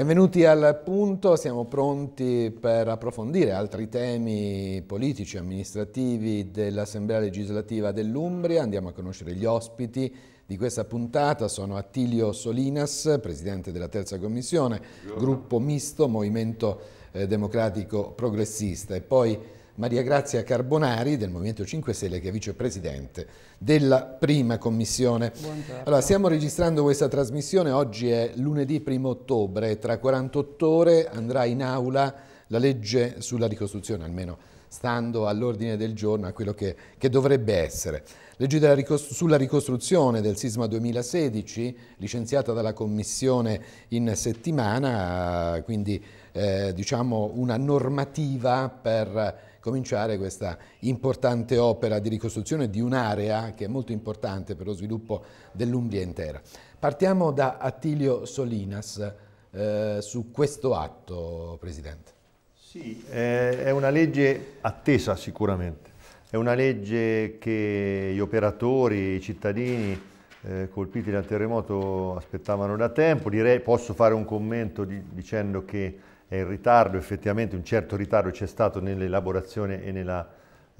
Benvenuti al punto, siamo pronti per approfondire altri temi politici e amministrativi dell'Assemblea legislativa dell'Umbria. Andiamo a conoscere gli ospiti di questa puntata. Sono Attilio Solinas, presidente della terza commissione, gruppo misto Movimento eh, Democratico Progressista e poi Maria Grazia Carbonari del Movimento 5 Stelle che è vicepresidente della prima commissione. Buongiorno. Allora, stiamo registrando questa trasmissione, oggi è lunedì 1 ottobre, tra 48 ore andrà in aula la legge sulla ricostruzione, almeno stando all'ordine del giorno, a quello che, che dovrebbe essere. Legge ricostru sulla ricostruzione del sisma 2016, licenziata dalla Commissione in settimana, quindi eh, diciamo una normativa per cominciare questa importante opera di ricostruzione di un'area che è molto importante per lo sviluppo dell'Umbria intera. Partiamo da Attilio Solinas eh, su questo atto, Presidente. Sì, è una legge attesa sicuramente, è una legge che gli operatori, i cittadini eh, colpiti dal terremoto aspettavano da tempo, direi posso fare un commento di, dicendo che è in ritardo, effettivamente un certo ritardo c'è stato nell'elaborazione e nella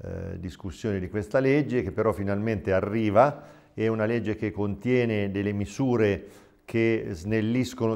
eh, discussione di questa legge, che però finalmente arriva, è una legge che contiene delle misure che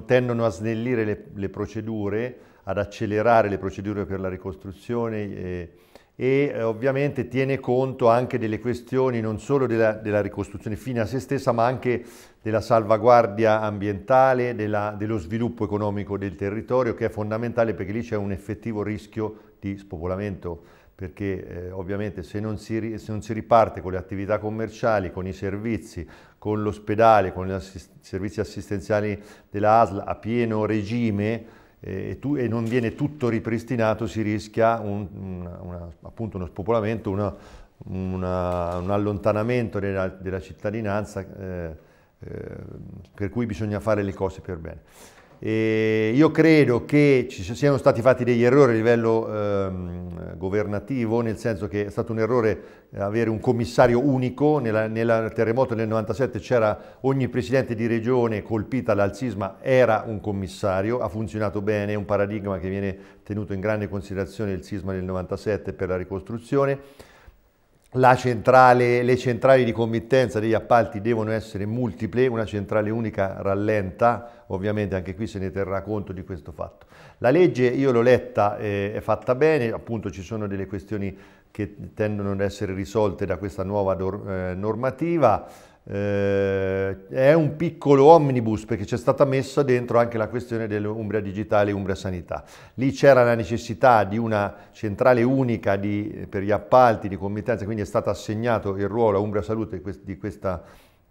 tendono a snellire le, le procedure, ad accelerare le procedure per la ricostruzione. Eh, e eh, ovviamente tiene conto anche delle questioni non solo della, della, ricostruzione fine a se stessa ma anche della salvaguardia ambientale, della, dello sviluppo economico del territorio che è fondamentale perché lì c'è un effettivo rischio di spopolamento perché eh, ovviamente se non, si, se non, si, riparte con le attività commerciali, con i servizi, con l'ospedale, con i assist servizi assistenziali della ASL a pieno regime, e, tu, e, non viene tutto ripristinato si rischia un, una, una, appunto uno spopolamento, una, un allontanamento della, della cittadinanza eh, eh, per cui bisogna fare le cose per bene. E io credo che ci siano stati fatti degli errori a livello ehm, governativo, nel senso che è stato un errore eh, avere un commissario unico, nel terremoto del 97 c'era ogni presidente di regione colpita dal sisma, era un commissario, ha funzionato bene, è un paradigma che viene tenuto in grande considerazione il sisma del 97 per la ricostruzione centrale, le centrali di committenza degli appalti devono essere multiple, una centrale unica rallenta, ovviamente anche qui se ne terrà conto di questo fatto. La legge, io l'ho letta, eh, è fatta bene, appunto ci sono delle questioni che tendono ad essere risolte da questa nuova eh, normativa, eh, è un piccolo omnibus perché c'è stata messa dentro anche la questione dell'Umbria Digitale e Umbria Sanità. Lì c'era la necessità di una centrale unica di, per gli appalti di committenza, quindi è stato assegnato il ruolo a Umbria Salute di questa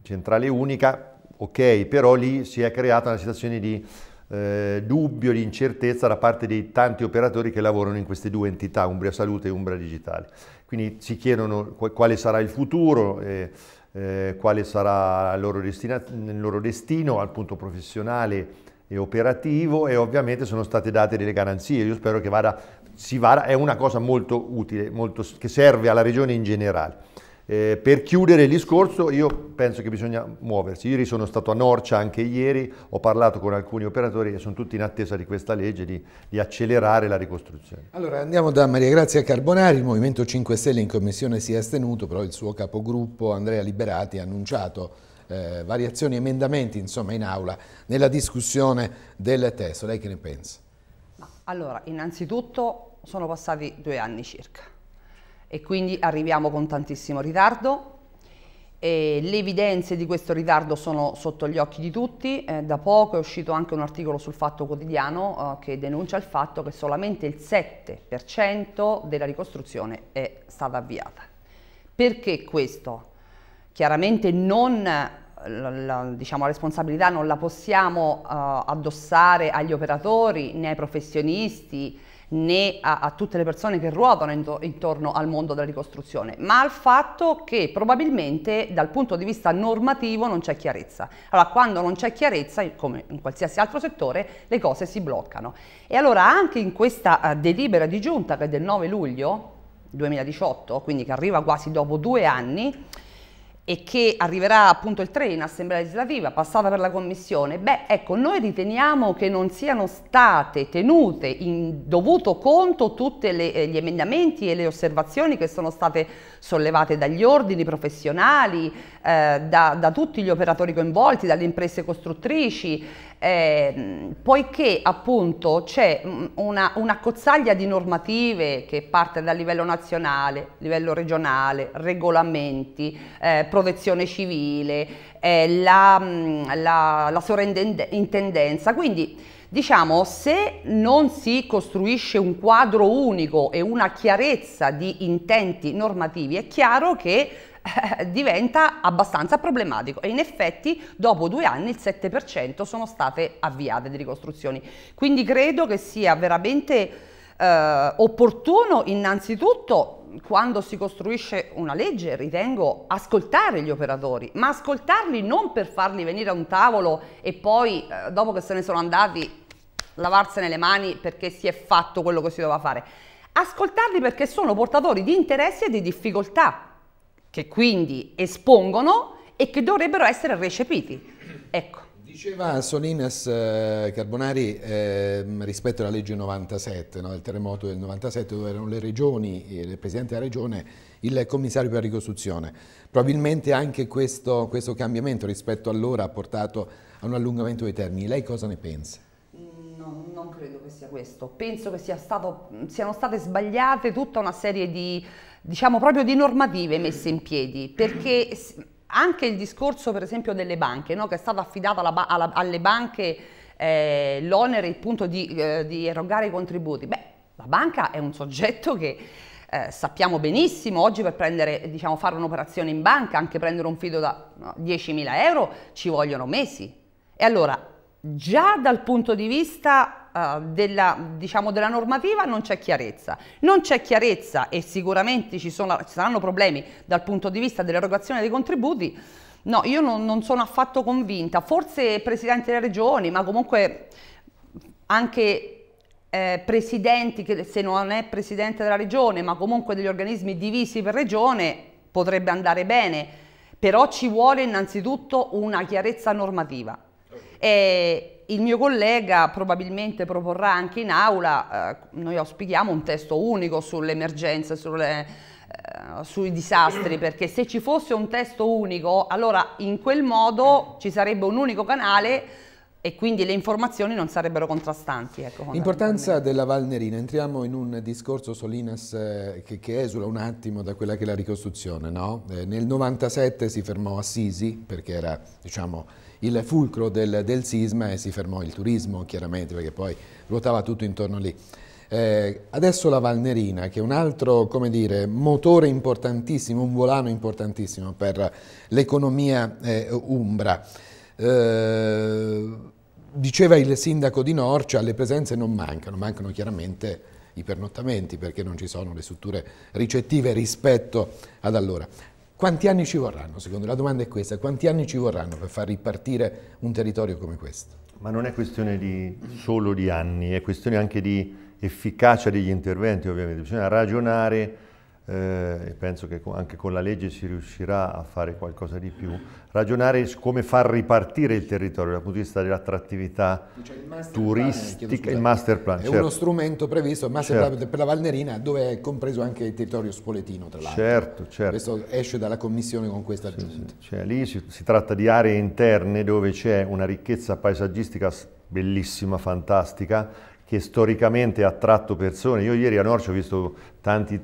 centrale unica, ok, però lì si è creata una situazione di eh, dubbio, di incertezza da parte dei tanti operatori che lavorano in queste due entità, Umbria Salute e Umbria Digitale. Quindi si chiedono quale sarà il futuro. Eh, eh, quale sarà il loro, destino, il loro destino al punto professionale e operativo e ovviamente sono state date delle garanzie. Io spero che vada, si vada, è una cosa molto utile, molto, che serve alla regione in generale. Eh, per chiudere il discorso io penso che bisogna muoversi. Ieri sono stato a Norcia anche ieri, ho parlato con alcuni operatori e sono tutti in attesa di questa legge di, di accelerare la ricostruzione. Allora andiamo da Maria Grazia Carbonari, il Movimento 5 Stelle in commissione si è astenuto, però il suo capogruppo Andrea Liberati ha annunciato eh, variazioni, emendamenti insomma in aula nella discussione del testo. Lei che ne pensa? Allora, innanzitutto sono passati due anni circa e quindi arriviamo con tantissimo ritardo. E le evidenze di questo ritardo sono sotto gli occhi di tutti, eh, da poco è uscito anche un articolo sul Fatto Quotidiano eh, che denuncia il fatto che solamente il 7% della ricostruzione è stata avviata. Perché questo? Chiaramente non eh, la, la, diciamo, la responsabilità non la possiamo uh, addossare agli operatori né ai professionisti né a, a tutte le persone che ruotano into, intorno al mondo della ricostruzione, ma al fatto che probabilmente dal punto di vista normativo non c'è chiarezza. Allora, quando non c'è chiarezza, come in qualsiasi altro settore, le cose si bloccano. E allora anche in questa uh, delibera di giunta che è del 9 luglio 2018, quindi che arriva quasi dopo due anni, e che arriverà appunto il 3 in assemblea legislativa, passata per la commissione, beh ecco noi riteniamo che non siano state tenute in dovuto conto tutti eh, gli emendamenti e le osservazioni che sono state sollevate dagli ordini professionali, eh, da, da, tutti gli operatori coinvolti, dalle imprese costruttrici, eh, poiché appunto c'è mm, una, una cozzaglia di normative che parte dal livello nazionale, livello regionale, regolamenti, eh, protezione civile, eh, mm, la, la, la sovrintendenza, quindi Diciamo, se non si costruisce un quadro unico e una chiarezza di intenti normativi, è chiaro che diventa abbastanza problematico e in effetti dopo due anni il 7% sono state avviate le ricostruzioni. Quindi credo che sia veramente eh, opportuno innanzitutto quando si costruisce una legge ritengo ascoltare gli operatori, ma ascoltarli non per farli venire a un tavolo e poi eh, dopo che se ne sono andati lavarsene le mani perché si è fatto quello che si doveva fare. Ascoltarli perché sono portatori di interessi e di difficoltà che quindi espongono e che dovrebbero essere recepiti. Ecco. Diceva Solinas eh, Carbonari eh, rispetto alla legge 97, no, del terremoto del 97, dove erano le regioni, eh, il presidente della regione, il commissario per la ricostruzione. Probabilmente anche questo, questo cambiamento rispetto allora ha portato a un allungamento dei termini. Lei cosa ne pensa? non, non, credo che sia questo. Penso che sia stato, siano state sbagliate tutta una serie di, diciamo, proprio di normative messe in piedi, perché anche il discorso, per esempio, delle banche, no? che è stato affidato alla, alla, alle banche eh, l'onere appunto di, eh, di erogare i contributi. Beh, la banca è un soggetto che... Eh, sappiamo benissimo, oggi per prendere, diciamo, fare un'operazione in banca, anche prendere un fido da no, 10.000 euro, ci vogliono mesi. E allora già dal punto di vista uh, della, diciamo, della, normativa non c'è chiarezza. Non c'è chiarezza e sicuramente ci, sono, ci, saranno problemi dal punto di vista dell'erogazione dei contributi. No, io non, non sono affatto convinta, forse presidenti delle regioni, ma comunque anche eh, presidenti, che se non è presidente della regione, ma comunque degli organismi divisi per regione, potrebbe andare bene, però ci vuole innanzitutto una chiarezza normativa e il mio collega probabilmente proporrà anche in aula, eh, noi auspichiamo un testo unico sull'emergenza, sulle, eh, sui disastri, perché se ci fosse un testo unico, allora in quel modo ci sarebbe un unico canale e quindi le informazioni non sarebbero contrastanti. Ecco, L'importanza della Valnerina, entriamo in un discorso Solinas eh, che, che, esula un attimo da quella che è la ricostruzione, no? eh, nel 97 si fermò a Sisi perché era diciamo, il fulcro del, del sisma e si fermò il turismo chiaramente perché poi ruotava tutto intorno lì. Eh, adesso la Valnerina, che è un altro dire, motore importantissimo, un volano importantissimo per l'economia eh, umbra. Eh, diceva il sindaco di Norcia, le presenze non mancano, mancano chiaramente i pernottamenti perché non ci sono le strutture ricettive rispetto ad allora. Quanti anni ci vorranno? Secondo la domanda è questa, quanti anni ci vorranno per far ripartire un territorio come questo? Ma non è questione di, solo di anni, è questione anche di efficacia degli interventi ovviamente, bisogna ragionare eh, penso che anche con la legge si riuscirà a fare qualcosa di più, ragionare su come far ripartire il territorio dal punto di vista dell'attrattività cioè, turistica, il master plan. È certo. uno strumento previsto, il master certo. plan per la Valnerina, dove è compreso anche il territorio spoletino, tra l'altro. Certo, certo. Questo esce dalla commissione con questa sì, aggiunta. Sì. Cioè, lì si, si tratta di aree interne dove c'è una ricchezza paesaggistica bellissima, fantastica, che storicamente ha attratto persone. Io ieri a Norcia ho visto tanti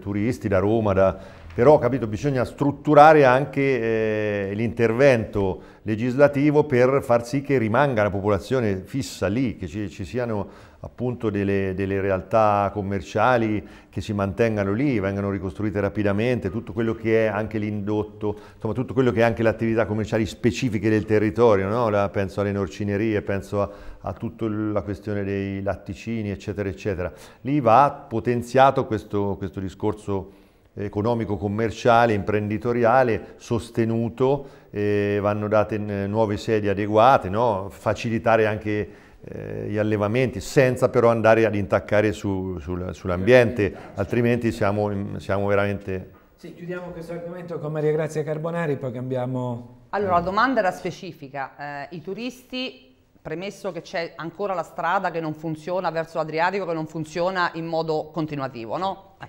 turisti da Roma, da, però capito, bisogna strutturare anche eh, l'intervento legislativo per far sì che rimanga la popolazione fissa lì, che ci, ci siano appunto delle, delle, realtà commerciali che si mantengano lì, vengano ricostruite rapidamente, tutto quello che è anche l'indotto, insomma tutto quello che è anche le attività commerciali specifiche del territorio, no? la, penso alle norcinerie, penso a, a tutta la questione dei latticini, eccetera, eccetera. Lì va potenziato questo, questo discorso economico-commerciale, imprenditoriale sostenuto, eh, vanno date nuove sedi adeguate, no? facilitare anche eh, gli allevamenti senza però andare ad intaccare su, sul, sull'ambiente, altrimenti siamo, siamo veramente... Sì, chiudiamo questo argomento con Maria Grazia Carbonari, poi cambiamo... Allora, la eh. domanda era specifica. Eh, I turisti premesso che c'è ancora la strada che non funziona verso l'Adriatico, che non funziona in modo continuativo, no? Eh,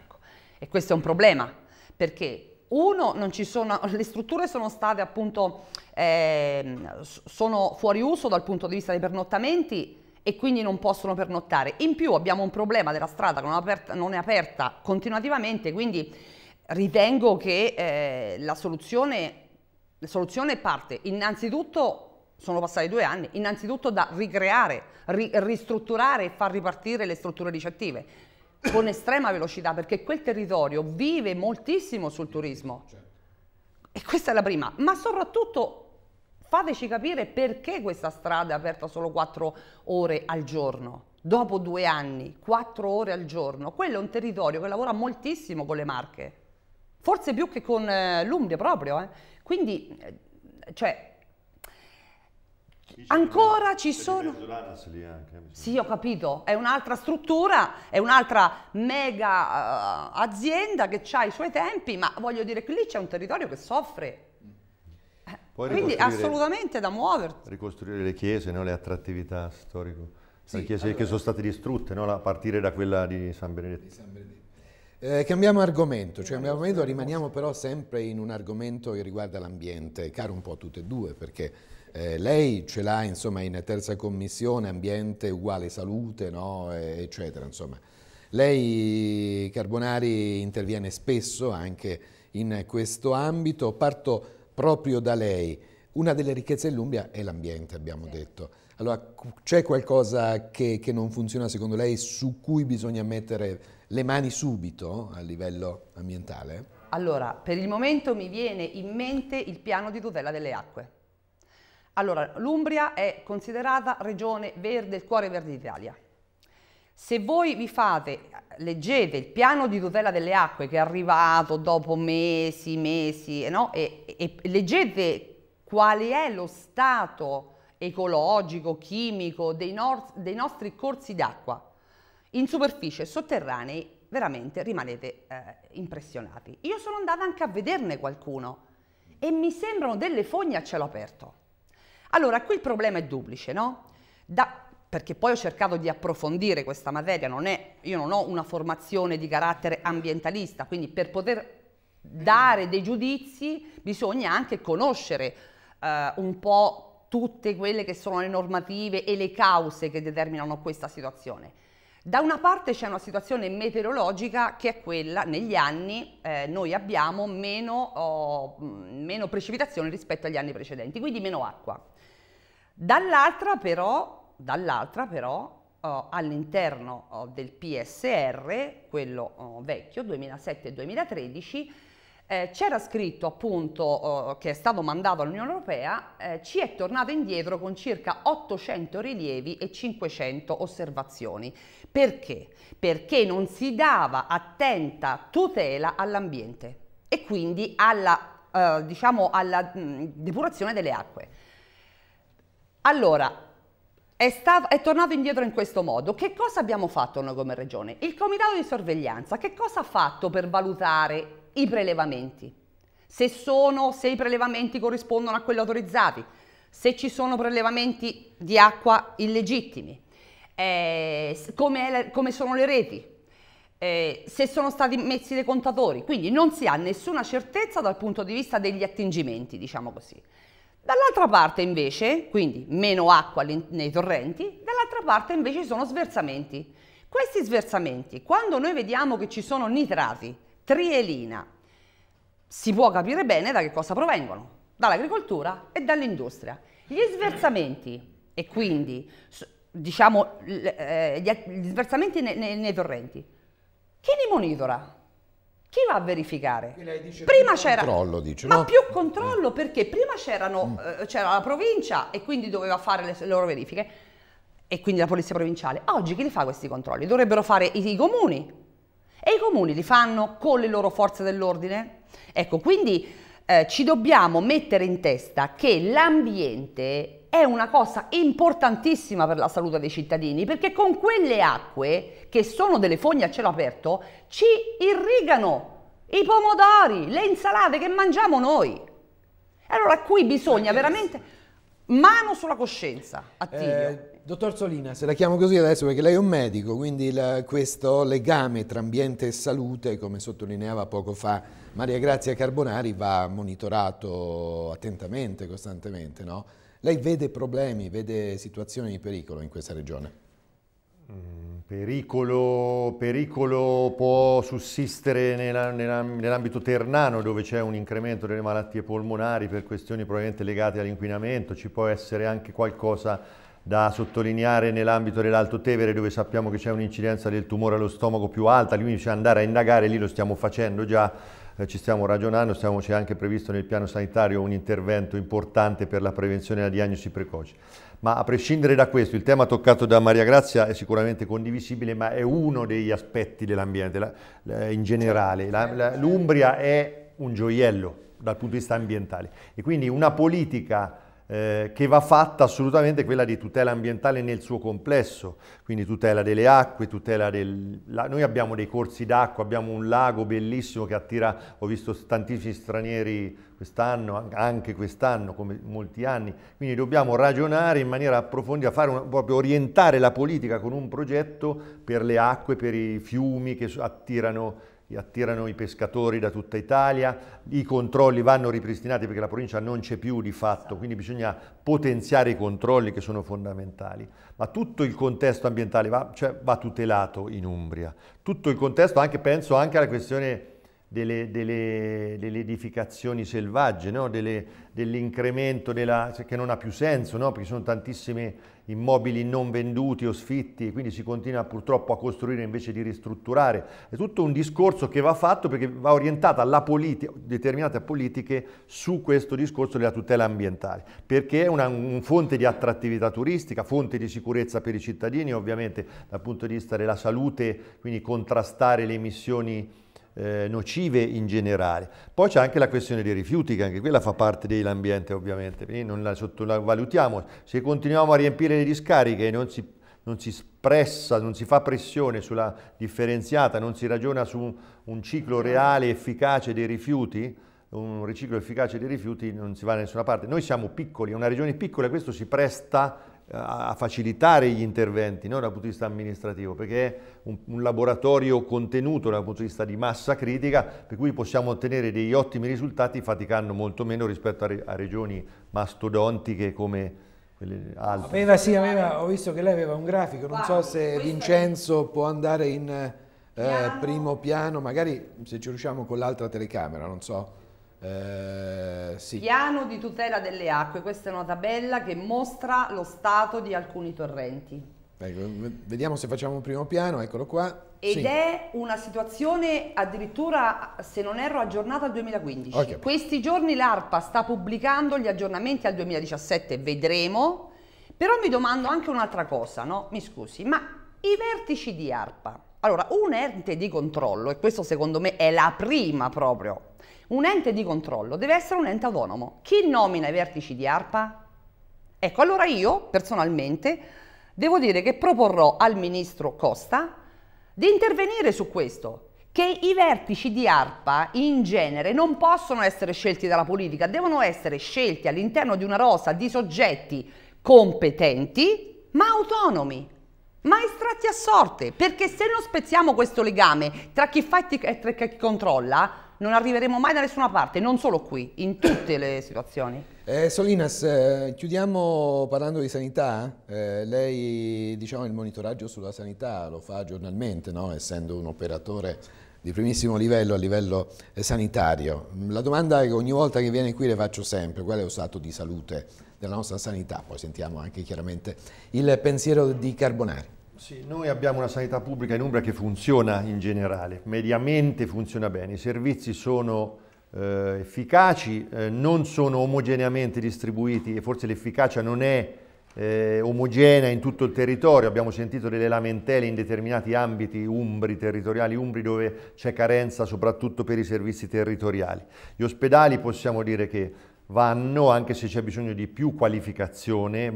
e questo è un problema, perché uno, sono, le strutture sono state appunto, eh, sono fuori uso dal punto di vista dei pernottamenti e quindi non possono pernottare. In più abbiamo un problema della strada che non, aperta, non è aperta continuativamente, quindi ritengo che eh, la, soluzione, la soluzione parte innanzitutto sono passati due anni, innanzitutto da ricreare, ri ristrutturare e far ripartire le strutture ricettive con estrema velocità perché quel territorio vive moltissimo sul turismo. E questa è la prima, ma soprattutto fateci capire perché questa strada è aperta solo 4 ore al giorno. Dopo due anni, 4 ore al giorno, quello è un territorio che lavora moltissimo con le marche, forse più che con eh, l'Umbria proprio. Eh. Quindi, eh, cioè, Ancora ci sono... Sì, ho capito, è un'altra struttura, è un'altra mega uh, azienda che ha i suoi tempi, ma voglio dire che lì c'è un territorio che soffre. Poi eh, Quindi assolutamente da muoverti Ricostruire le chiese, no? le attrattività storiche. Sì, chiese allora, che sono state distrutte, no? a partire da quella di San Benedetto. Di San Benedetto. Eh, cambiamo argomento, cioè, cambiamo argomento, rimaniamo però sempre in un argomento che riguarda l'ambiente, caro un po' a tutte e due, perché eh, lei ce l'ha insomma in terza commissione, ambiente uguale salute, no? e, eccetera. Insomma. Lei, Carbonari, interviene spesso anche in questo ambito. Parto proprio da lei. Una delle ricchezze dell'Umbria è l'ambiente, abbiamo sì. detto. Allora, c'è qualcosa che, che non funziona secondo lei, su cui bisogna mettere le mani subito a livello ambientale? Allora, per il momento mi viene in mente il piano di tutela delle acque allora, l'Umbria è considerata regione verde, il cuore verde d'Italia. Se voi vi fate, leggete il piano di tutela delle acque che è arrivato dopo mesi, mesi, no? e, e, e leggete qual è lo stato ecologico, chimico dei, no dei nostri corsi d'acqua, in superficie, sotterranei, veramente rimanete eh, impressionati. Io sono andata anche a vederne qualcuno e mi sembrano delle fogne a cielo aperto. Allora, qui il problema è duplice, no? Da, perché poi ho cercato di approfondire questa materia, non è, io non ho una formazione di carattere ambientalista, quindi per poter dare dei giudizi bisogna anche conoscere eh, un po' tutte quelle che sono le normative e le cause che determinano questa situazione. Da una parte c'è una situazione meteorologica che è quella, negli anni eh, noi abbiamo meno, oh, meno precipitazioni rispetto agli anni precedenti, quindi meno acqua. Dall'altra però, dall'altra però oh, all'interno oh, del PSR, quello oh, vecchio 2007-2013, eh, c'era scritto appunto che è stato mandato all'Unione Europea, eh, ci è tornato indietro con circa 800 rilievi e 500 osservazioni. Perché? Perché non si dava attenta tutela all'ambiente e quindi alla, eh, diciamo alla mh, mm, depurazione delle acque. Allora, è, stav- è, tornato indietro in questo modo. Che cosa abbiamo fatto noi come regione? Il comitato di sorveglianza che cosa ha fatto per valutare i prelevamenti? Se, sono, se i prelevamenti corrispondono a quelli autorizzati, se ci sono prelevamenti di acqua illegittimi, eh, come, come, sono le reti, eh, se sono stati messi dei contatori. Quindi non si ha nessuna certezza dal punto di vista degli attingimenti, diciamo così. Dall'altra parte invece, quindi meno acqua nei torrenti, dall'altra parte invece ci sono sversamenti. Questi sversamenti, quando noi vediamo che ci sono nitrati, trielina, si può capire bene da che cosa provengono, dall'agricoltura e dall'industria. Gli sversamenti, e quindi diciamo eh, gli sversamenti nei, nei, nei torrenti, chi li monitora? chi va a verificare? Prima c'era controllo, dice, ma no? più controllo eh. perché prima c'era mm. eh, la provincia e quindi doveva fare le, le, loro verifiche e quindi la polizia provinciale. Oggi chi li fa questi controlli? Dovrebbero fare i, i comuni e i comuni li fanno con le loro forze dell'ordine. Ecco, quindi eh, ci dobbiamo mettere in testa che l'ambiente è una cosa importantissima per la salute dei cittadini perché con quelle acque che sono delle fogne a cielo aperto ci irrigano i pomodori, le insalate che mangiamo noi. Allora qui bisogna veramente mano sulla coscienza, Attilio. Eh, Dottor Solina, se la chiamo così adesso perché lei è un medico, quindi la, questo legame tra ambiente e salute, come sottolineava poco fa Maria Grazia Carbonari, va monitorato attentamente, costantemente. No? Lei vede problemi, vede situazioni di pericolo in questa regione? Mm, pericolo, pericolo, può sussistere nell'ambito ternano dove c'è un incremento delle malattie polmonari per questioni probabilmente legate all'inquinamento, ci può essere anche qualcosa da sottolineare nell'ambito dell'Alto Tevere dove sappiamo che c'è un'incidenza del tumore allo stomaco più alta, quindi bisogna andare a indagare, lì lo stiamo facendo già, eh, ci stiamo ragionando, c'è anche previsto nel piano sanitario un intervento importante per la prevenzione e la diagnosi precoce. Ma a prescindere da questo, il tema toccato da Maria Grazia è sicuramente condivisibile, ma è uno degli aspetti dell'ambiente in generale. L'Umbria è un gioiello dal punto di vista ambientale e quindi una politica eh, che va fatta assolutamente quella di tutela ambientale nel suo complesso, quindi tutela delle acque, tutela del... La, noi abbiamo dei corsi d'acqua, abbiamo un lago bellissimo che attira, ho visto tantissimi stranieri quest'anno, anche quest'anno, come molti anni, quindi dobbiamo ragionare in maniera approfondita, fare un, proprio orientare la politica con un progetto per le acque, per i fiumi che attirano attirano i pescatori da tutta Italia, i controlli vanno ripristinati perché la provincia non c'è più di fatto, quindi bisogna potenziare i controlli che sono fondamentali, ma tutto il contesto ambientale va, cioè, va tutelato in Umbria, tutto il contesto, anche, penso anche alla questione delle, delle, delle edificazioni selvagge, no? dell'incremento che non ha più senso, no? perché sono tantissimi immobili non venduti o sfitti, quindi si continua purtroppo a costruire invece di ristrutturare. È tutto un discorso che va fatto perché va orientata la politica, determinate politiche su questo discorso della tutela ambientale, perché è una un fonte di attrattività turistica, fonte di sicurezza per i cittadini, ovviamente dal punto di vista della salute, quindi contrastare le emissioni eh, nocive in generale. Poi c'è anche la questione dei rifiuti, che anche quella fa parte dell'ambiente ovviamente, quindi non la sottovalutiamo. Se continuiamo a riempire le discariche e non si, non si pressa, non si fa pressione sulla differenziata, non si ragiona su un ciclo reale, efficace dei rifiuti, un riciclo efficace dei rifiuti non si va da nessuna parte. Noi siamo piccoli, è una regione piccola, e questo si presta a facilitare gli interventi no, dal punto di vista amministrativo, perché è un, un, laboratorio contenuto dal punto di vista di massa critica, per cui possiamo ottenere degli ottimi risultati faticando molto meno rispetto a, re, a regioni mastodontiche come quelle altre. Aveva, sì, aveva, ho visto che lei aveva un grafico, non wow, so se Vincenzo è... può andare in eh, piano. primo piano, magari se ci riusciamo con l'altra telecamera, non so. Eh, sì. Piano di tutela delle acque, questa è una tabella che mostra lo stato di alcuni torrenti. Ecco, vediamo se facciamo un primo piano, eccolo qua. Ed sì. è una situazione addirittura, se non erro, aggiornata al 2015. Okay. Questi giorni l'ARPA sta pubblicando gli aggiornamenti al 2017, vedremo. Però mi domando anche un'altra cosa, no? Mi scusi, ma i vertici di ARPA. Allora, un ente di controllo, e questo secondo me è la prima proprio, un ente di controllo deve essere un ente autonomo. Chi nomina i vertici di ARPA? Ecco, allora io personalmente devo dire che proporrò al ministro Costa di intervenire su questo, che i vertici di ARPA in genere non possono essere scelti dalla politica, devono essere scelti all'interno di una rosa di soggetti competenti ma autonomi, ma estratti a sorte, perché se non spezziamo questo legame tra chi fa e chi controlla, non arriveremo mai da nessuna parte, non solo qui, in tutte le situazioni. Eh, Solinas, eh, chiudiamo parlando di sanità. Eh, eh lei, diciamo, il monitoraggio sulla sanità lo fa giornalmente, no? essendo un operatore di primissimo livello a livello eh, sanitario. La domanda che ogni volta che viene qui le faccio sempre, qual è lo stato di salute della nostra sanità? Poi sentiamo anche chiaramente il pensiero di Carbonari. Sì, noi abbiamo una sanità pubblica in Umbria che funziona in generale, mediamente funziona bene, i servizi sono eh, efficaci, eh, non sono omogeneamente distribuiti e forse l'efficacia non è eh, omogenea in tutto il territorio, abbiamo sentito delle lamentele in determinati ambiti umbri, territoriali umbri, dove c'è carenza soprattutto per i servizi territoriali. Gli ospedali possiamo dire che vanno, anche se c'è bisogno di più qualificazione,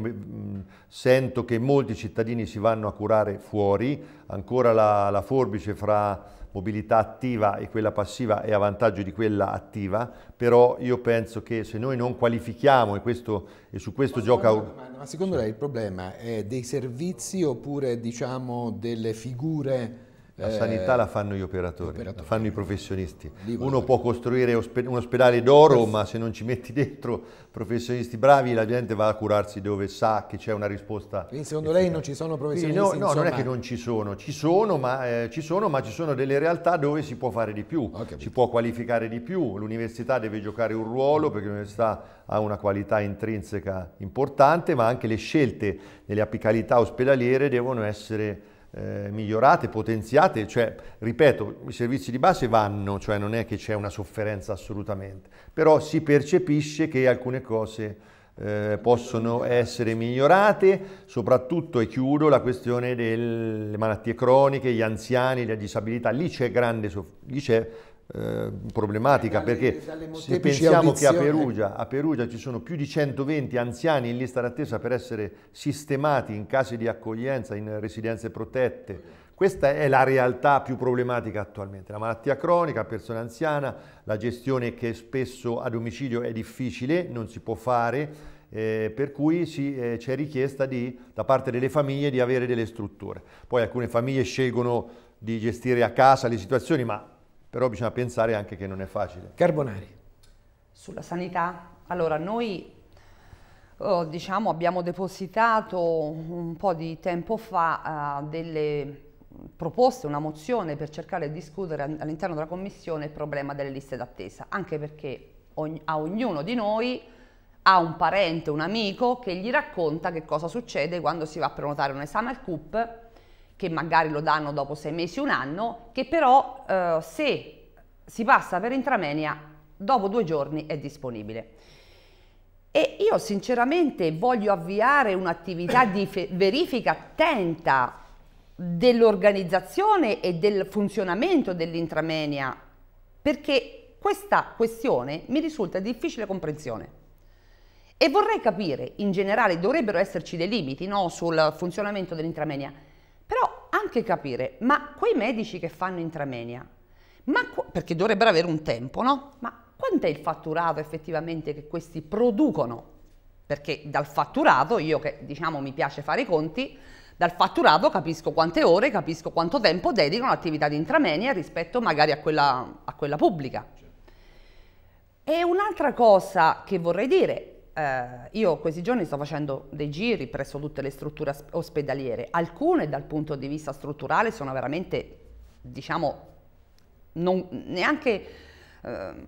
sento che molti cittadini si vanno a curare fuori, ancora la, la forbice fra mobilità attiva e quella passiva è a vantaggio di quella attiva, però io penso che se noi non qualifichiamo e, questo, e su questo ma gioca... Domanda, ma secondo lei il problema è dei servizi oppure diciamo delle figure la sanità eh, la fanno gli operatori, operatori, la fanno i professionisti. Uno può costruire osped un ospedale d'oro, ma se non ci metti dentro professionisti bravi, la gente va a curarsi dove sa che c'è una risposta. Quindi secondo lei non ci sono professionisti? Quindi, no, no non è che non ci sono, ci sono, ma, eh, ci sono, ma ci sono delle realtà dove si può fare di più, si può qualificare di più, l'università deve giocare un ruolo perché l'università ha una qualità intrinseca importante, ma anche le scelte nelle apicalità ospedaliere devono essere eh, migliorate, potenziate, cioè, ripeto, i servizi di base vanno, cioè non è che c'è una sofferenza assolutamente, però si percepisce che alcune cose eh, possono essere migliorate, soprattutto, e chiudo, la questione delle malattie croniche, gli anziani, la disabilità, lì c'è grande, sofferenza. Eh, problematica dalle, perché dalle se pensiamo audizioni. che a Perugia, a Perugia, ci sono più di 120 anziani in lista d'attesa per essere sistemati in case di accoglienza, in residenze protette, questa è la realtà più problematica attualmente, la malattia cronica, la persona anziana, la gestione che spesso a domicilio è difficile, non si può fare, eh, per cui eh, c'è eh, richiesta di, da parte delle famiglie di avere delle strutture. Poi alcune famiglie scelgono di gestire a casa le situazioni, ma però bisogna pensare anche che non è facile. Carbonari. Sulla sanità, allora noi oh, diciamo, abbiamo depositato un po' di tempo fa eh, delle proposte, una mozione per cercare di discutere all'interno della Commissione il problema delle liste d'attesa, anche perché ogni, a ognuno di noi ha un parente, un amico che gli racconta che cosa succede quando si va a prenotare un esame al CUP che magari lo danno dopo sei mesi, un anno, che però eh, se si passa per intramenia, dopo due giorni è disponibile. E io sinceramente voglio avviare un'attività di verifica attenta dell'organizzazione e del funzionamento dell'intramenia, perché questa questione mi risulta di difficile comprensione. E vorrei capire, in generale dovrebbero esserci dei limiti no, sul funzionamento dell'intramenia, anche capire, ma quei medici che fanno intramenia, perché dovrebbero avere un tempo, no? Ma quant'è il fatturato effettivamente che questi producono? Perché dal fatturato, io che diciamo mi piace fare i conti, dal fatturato capisco quante ore, capisco quanto tempo dedicano all'attività di intramenia rispetto magari a quella, a quella pubblica. Certo. E un'altra cosa che vorrei dire, eh, io questi giorni sto facendo dei giri presso tutte le strutture ospedaliere, alcune dal punto di vista strutturale sono veramente, diciamo, non, neanche... Ehm,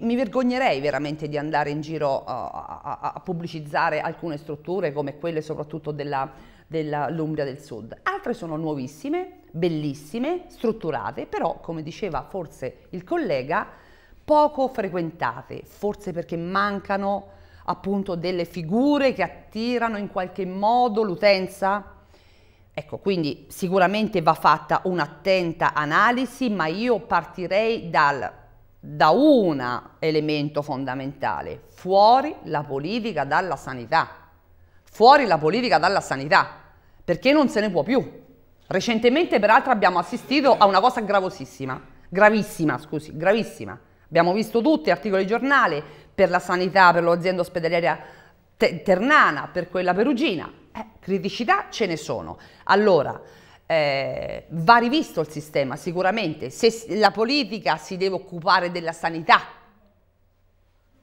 mi vergognerei veramente di andare in giro eh, a, a, a pubblicizzare alcune strutture come quelle soprattutto della, dell'Umbria del Sud. Altre sono nuovissime, bellissime, strutturate, però come diceva forse il collega, poco frequentate, forse perché mancano appunto delle figure che attirano in qualche modo l'utenza? Ecco, quindi sicuramente va fatta un'attenta analisi, ma io partirei dal, da un elemento fondamentale, fuori la politica dalla sanità, fuori la politica dalla sanità, perché non se ne può più. Recentemente peraltro abbiamo assistito a una cosa gravosissima, gravissima, scusi, gravissima, Abbiamo visto tutti articoli di giornale per la sanità, per l'azienda ospedaliera te ternana, per quella perugina. Eh, criticità ce ne sono. Allora, eh, va rivisto il sistema sicuramente. Se la politica si deve occupare della sanità,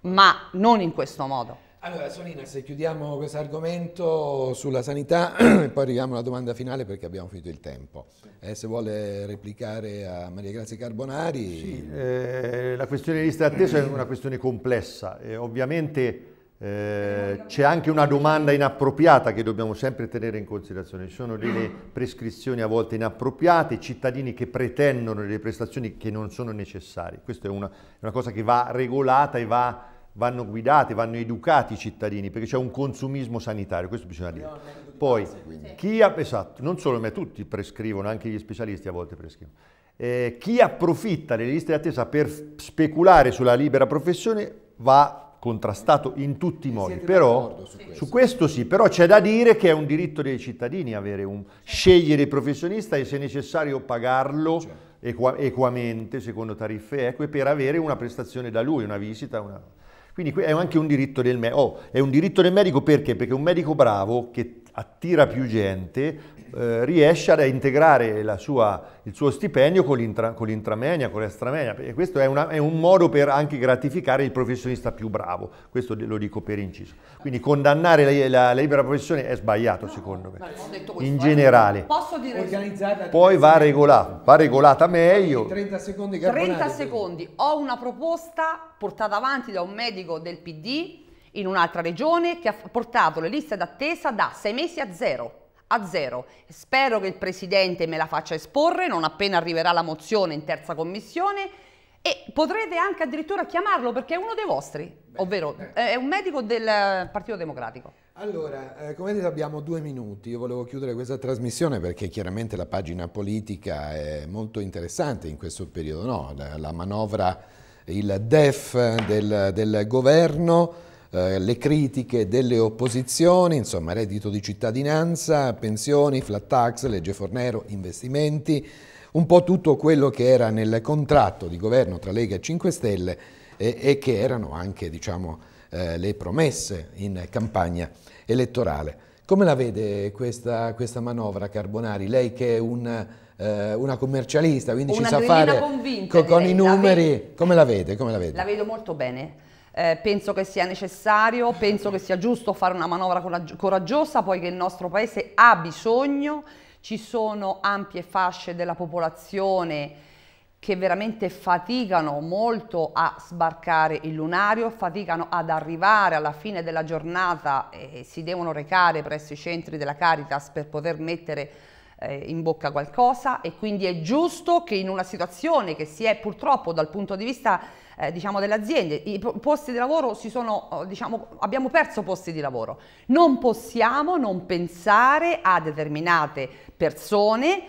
ma non in questo modo. Allora Solina, se chiudiamo questo argomento sulla sanità, e poi arriviamo alla domanda finale perché abbiamo finito il tempo. Eh, se vuole replicare a Maria Grazia Carbonari. Sì, eh, la questione di lista attesa è una questione complessa. Eh, ovviamente c'è anche una domanda inappropriata che dobbiamo sempre tenere in considerazione. Ci sono delle prescrizioni a volte inappropriate, cittadini che pretendono delle prestazioni che non sono necessarie. Questa è una, una cosa che va regolata e va vanno guidati, vanno educati i cittadini, perché c'è un consumismo sanitario, questo bisogna dire. Poi, chi ha, esatto, non solo, me, tutti prescrivono, anche gli specialisti a volte prescrivono. Eh, chi approfitta delle liste d'attesa per speculare sulla libera professione va contrastato in tutti i modi. Però, su questo? su questo? sì, però c'è da dire che è un diritto dei cittadini avere un, scegliere il professionista e se necessario pagarlo. Cioè equamente secondo tariffe eque per avere una prestazione da lui, una visita. Una... Quindi è anche un diritto del medico. Oh, è un diritto del medico perché? Perché un medico bravo che attira più gente eh, riesce ad integrare sua, il suo stipendio con, l'intra, con l'intramenia, con l'estramenia. E questo è, una, è, un modo per anche gratificare il professionista più bravo, questo lo dico per inciso. Quindi condannare la, la libera professione è sbagliato no, secondo me, in generale. Posso dire Poi va regolata, va regolata meglio. 30 secondi, 30 secondi. Ho una proposta portata avanti da un medico del PD in un'altra regione che ha portato le liste d'attesa da sei mesi a zero a zero. Spero che il Presidente me la faccia esporre non appena arriverà la mozione in terza commissione e potrete anche addirittura chiamarlo perché è uno dei vostri, beh, ovvero beh. Eh, è un medico del Partito Democratico. Allora, eh, come detto abbiamo due minuti, io volevo chiudere questa trasmissione perché chiaramente la pagina politica è molto interessante in questo periodo, no? la, la manovra, il DEF del, del governo eh, le critiche delle opposizioni, insomma reddito di cittadinanza, pensioni, flat tax, legge Fornero, investimenti, un po' tutto quello che era nel contratto di governo tra Lega e 5 Stelle e, e che erano anche diciamo, eh, le promesse in campagna elettorale. Come la vede questa, questa manovra Carbonari? Lei che è un eh, una commercialista, quindi una ci sa fare con, con i numeri. La come, la vede, come la vede? La vedo molto bene. Eh, penso che sia necessario, penso che sia giusto fare una manovra coraggiosa, poiché il nostro Paese ha bisogno, ci sono ampie fasce della popolazione che veramente faticano molto a sbarcare il lunario, faticano ad arrivare alla fine della giornata eh, e si devono recare presso i centri della Caritas per poter mettere eh, in bocca qualcosa e quindi è giusto che in una situazione che si è purtroppo dal punto di vista eh, diciamo, delle aziende, i posti di lavoro si sono, oh, diciamo, abbiamo perso posti di lavoro. Non possiamo non pensare a determinate persone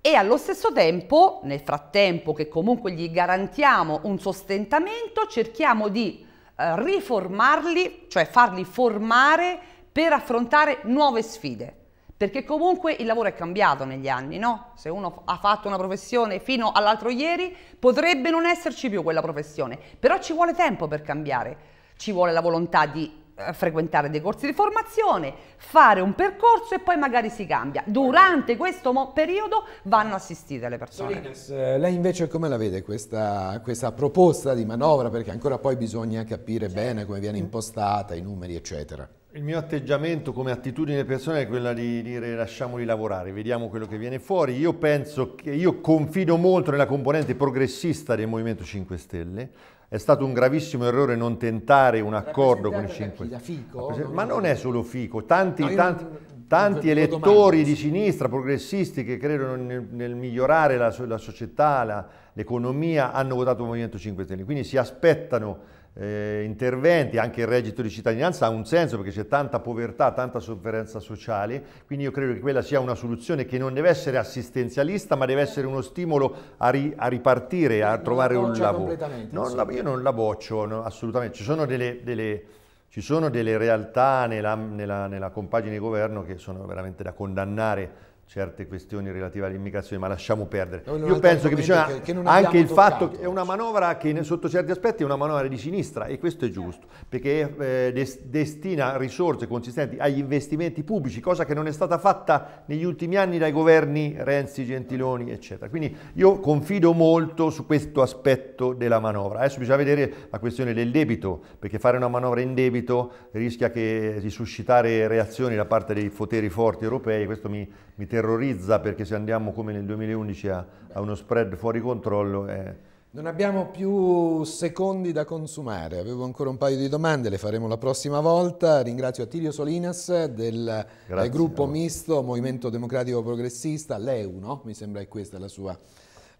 e allo stesso tempo, nel frattempo che comunque gli garantiamo un sostentamento, cerchiamo di eh, riformarli, cioè farli formare per affrontare nuove sfide. Perché comunque il lavoro è cambiato negli anni, no? Se uno ha fatto una professione fino all'altro ieri, potrebbe non esserci più quella professione, però ci vuole tempo per cambiare. Ci vuole la volontà di eh, frequentare dei corsi di formazione, fare un percorso e poi magari si cambia. Durante questo periodo vanno assistite le persone. Dorines, eh, lei invece come la vede questa, questa, proposta di manovra? Perché ancora poi bisogna capire certo. bene come viene impostata, i numeri eccetera. Il mio atteggiamento come attitudine personale è quella di dire lasciamoli lavorare, vediamo quello che viene fuori. Io penso che io confido molto nella componente progressista del Movimento 5 Stelle. È stato un gravissimo errore non tentare un accordo con i 5 Stelle. Fico, non Ma non è solo Fico, tanti, no, tanti, tanti elettori di sinistra, progressisti che credono nel, nel migliorare la, la società, l'economia, hanno votato il Movimento 5 Stelle. Quindi si aspettano eh, interventi, anche il reddito di cittadinanza ha un senso perché c'è tanta povertà, tanta sofferenza sociale, quindi io credo che quella sia una soluzione che non deve essere assistenzialista ma deve essere uno stimolo a, ri, a ripartire, a trovare un lavoro. Non la, io non la boccio no, assolutamente, ci sono delle, delle, ci sono delle realtà nella, nella, nella compagine di governo che sono veramente da condannare certe questioni relative all'immigrazione, ma lasciamo perdere. Io penso che bisogna che, che anche il toccato. fatto che è una manovra che sotto certi aspetti è una manovra di sinistra e questo è giusto, perché eh, des, destina risorse consistenti agli investimenti pubblici, cosa che non è stata fatta negli ultimi anni dai governi Renzi, Gentiloni, eccetera. Quindi io confido molto su questo aspetto della manovra. Adesso bisogna vedere la questione del debito, perché fare una manovra in debito rischia che, di suscitare reazioni da parte dei poteri forti europei, questo mi, mi terrorizza perché se andiamo come nel 2011 a, a uno spread fuori controllo... È... Eh, non abbiamo più secondi da consumare, avevo ancora un paio di domande, le faremo la prossima volta. Ringrazio Attilio Solinas del Grazie, gruppo misto Movimento Democratico Progressista, l'EU, no? Mi sembra è questa la sua,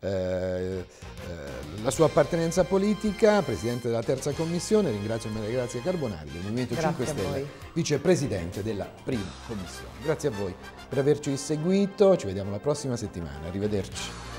eh, eh, la sua, appartenenza politica, presidente della terza commissione. Ringrazio Maria Grazia Carbonari del Movimento Grazie 5 Stelle, vicepresidente della prima commissione. Grazie a voi per averci seguito, ci vediamo la prossima settimana, arrivederci.